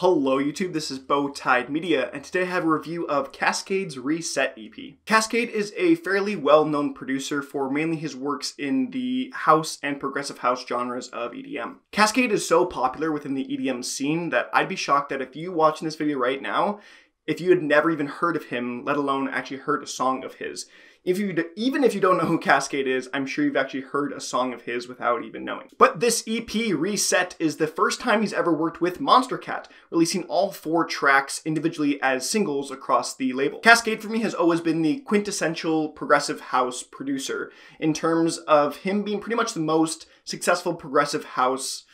Hello YouTube, this is Bow Tide Media, and today I have a review of Cascade's Reset EP. Cascade is a fairly well-known producer for mainly his works in the house and progressive house genres of EDM. Cascade is so popular within the EDM scene that I'd be shocked that if you watching this video right now, if you had never even heard of him, let alone actually heard a song of his. If you even if you don't know who Cascade is, I'm sure you've actually heard a song of his without even knowing. But this EP Reset is the first time he's ever worked with Monster Cat, releasing all four tracks individually as singles across the label. Cascade for me has always been the quintessential progressive house producer in terms of him being pretty much the most successful progressive house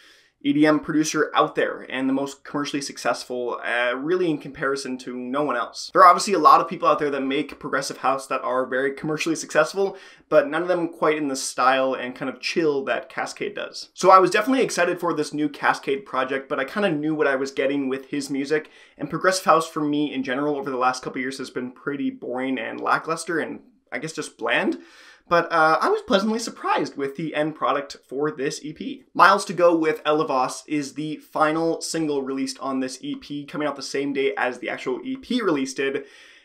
EDM producer out there and the most commercially successful, uh, really in comparison to no one else. There are obviously a lot of people out there that make progressive house that are very commercially successful, but none of them quite in the style and kind of chill that Cascade does. So I was definitely excited for this new Cascade project, but I kind of knew what I was getting with his music, and progressive house for me in general over the last couple years has been pretty boring and lackluster and I guess just bland but uh, I was pleasantly surprised with the end product for this EP. Miles to Go with Elevos is the final single released on this EP, coming out the same day as the actual EP released did,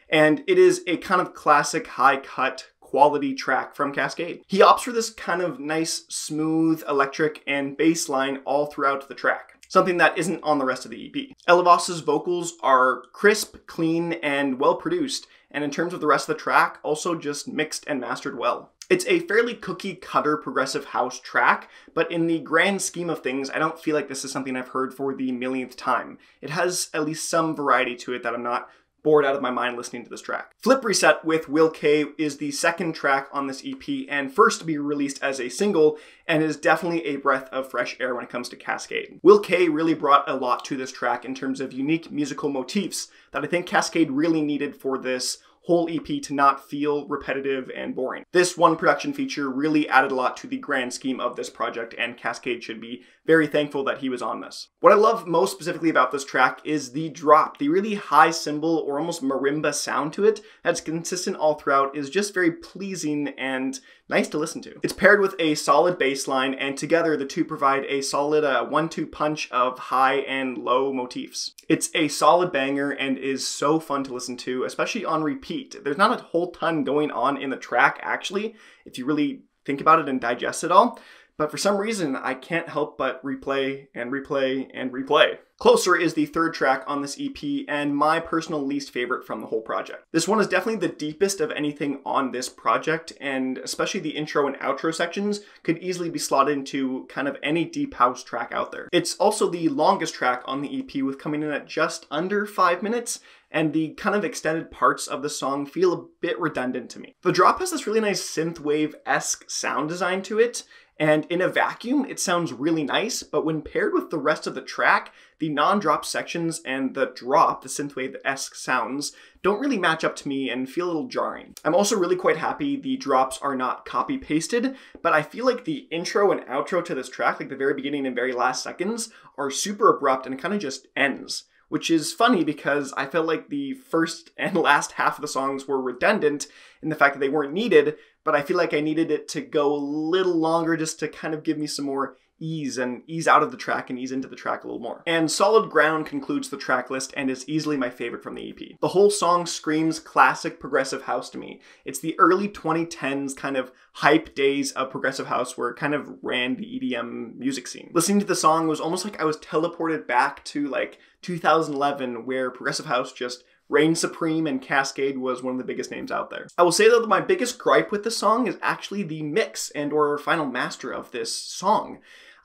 and it is a kind of classic high cut quality track from Cascade. He opts for this kind of nice, smooth, electric, and bass line all throughout the track something that isn't on the rest of the EP. Elevos's vocals are crisp, clean, and well produced, and in terms of the rest of the track, also just mixed and mastered well. It's a fairly cookie cutter progressive house track, but in the grand scheme of things, I don't feel like this is something I've heard for the millionth time. It has at least some variety to it that I'm not bored out of my mind listening to this track. Flip Reset with Will K is the second track on this EP and first to be released as a single and is definitely a breath of fresh air when it comes to Cascade. Will K really brought a lot to this track in terms of unique musical motifs that I think Cascade really needed for this whole EP to not feel repetitive and boring. This one production feature really added a lot to the grand scheme of this project, and Cascade should be very thankful that he was on this. What I love most specifically about this track is the drop. The really high cymbal or almost marimba sound to it that's consistent all throughout is just very pleasing and nice to listen to. It's paired with a solid bass line, and together the two provide a solid uh, one-two punch of high and low motifs. It's a solid banger and is so fun to listen to, especially on repeat. There's not a whole ton going on in the track, actually, if you really think about it and digest it all but for some reason I can't help but replay and replay and replay. Closer is the third track on this EP and my personal least favorite from the whole project. This one is definitely the deepest of anything on this project and especially the intro and outro sections could easily be slotted into kind of any deep house track out there. It's also the longest track on the EP with coming in at just under 5 minutes and the kind of extended parts of the song feel a bit redundant to me. The drop has this really nice synthwave-esque sound design to it, and in a vacuum, it sounds really nice, but when paired with the rest of the track, the non-drop sections and the drop, the synthwave-esque sounds, don't really match up to me and feel a little jarring. I'm also really quite happy the drops are not copy-pasted, but I feel like the intro and outro to this track, like the very beginning and very last seconds, are super abrupt and kind of just ends which is funny because I felt like the first and last half of the songs were redundant in the fact that they weren't needed, but I feel like I needed it to go a little longer just to kind of give me some more ease and ease out of the track and ease into the track a little more. And Solid Ground concludes the track list and is easily my favorite from the EP. The whole song screams classic progressive house to me. It's the early 2010s kind of hype days of progressive house where it kind of ran the EDM music scene. Listening to the song was almost like I was teleported back to like 2011 where progressive house just Reign supreme and Cascade was one of the biggest names out there. I will say though that my biggest gripe with the song is actually the mix and or final master of this song.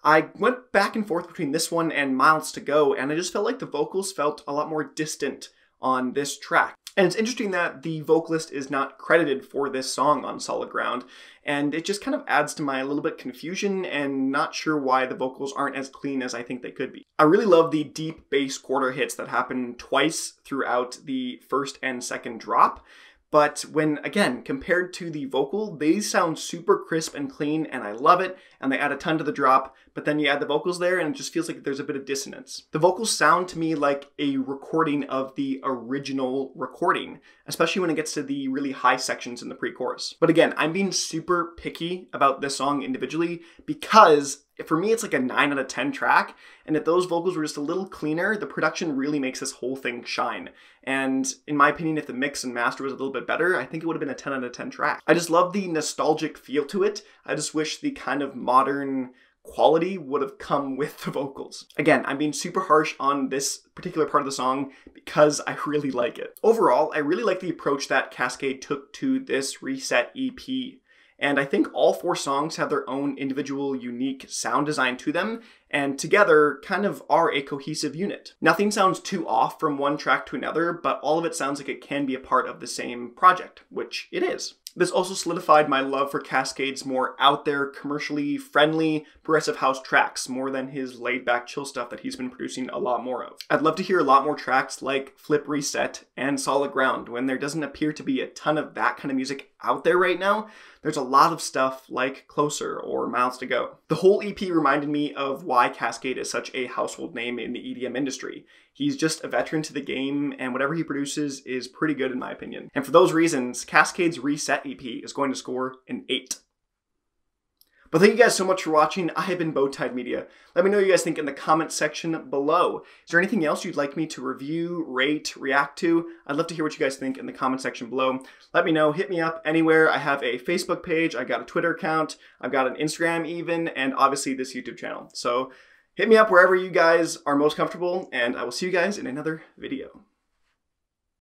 I went back and forth between this one and Miles to Go, and I just felt like the vocals felt a lot more distant on this track. And it's interesting that the vocalist is not credited for this song on Solid Ground, and it just kind of adds to my little bit confusion and not sure why the vocals aren't as clean as I think they could be. I really love the deep bass quarter hits that happen twice throughout the first and second drop, but when, again, compared to the vocal, they sound super crisp and clean, and I love it, and they add a ton to the drop, but then you add the vocals there and it just feels like there's a bit of dissonance. The vocals sound to me like a recording of the original recording, especially when it gets to the really high sections in the pre-chorus. But again, I'm being super picky about this song individually because for me it's like a 9 out of 10 track and if those vocals were just a little cleaner the production really makes this whole thing shine and in my opinion if the mix and master was a little bit better i think it would have been a 10 out of 10 track i just love the nostalgic feel to it i just wish the kind of modern quality would have come with the vocals. Again, I'm being super harsh on this particular part of the song because I really like it. Overall, I really like the approach that Cascade took to this Reset EP, and I think all four songs have their own individual unique sound design to them, and together kind of are a cohesive unit. Nothing sounds too off from one track to another, but all of it sounds like it can be a part of the same project, which it is. This also solidified my love for Cascade's more out there, commercially friendly, progressive house tracks more than his laid back chill stuff that he's been producing a lot more of. I'd love to hear a lot more tracks like Flip Reset and Solid Ground when there doesn't appear to be a ton of that kind of music out there right now. There's a lot of stuff like Closer or Miles to Go. The whole EP reminded me of why why Cascade is such a household name in the EDM industry. He's just a veteran to the game, and whatever he produces is pretty good in my opinion. And for those reasons, Cascade's Reset EP is going to score an 8. But thank you guys so much for watching. I have been Bowtide Media. Let me know what you guys think in the comment section below. Is there anything else you'd like me to review, rate, react to? I'd love to hear what you guys think in the comment section below. Let me know. Hit me up anywhere. I have a Facebook page. I've got a Twitter account. I've got an Instagram even, and obviously this YouTube channel. So hit me up wherever you guys are most comfortable, and I will see you guys in another video.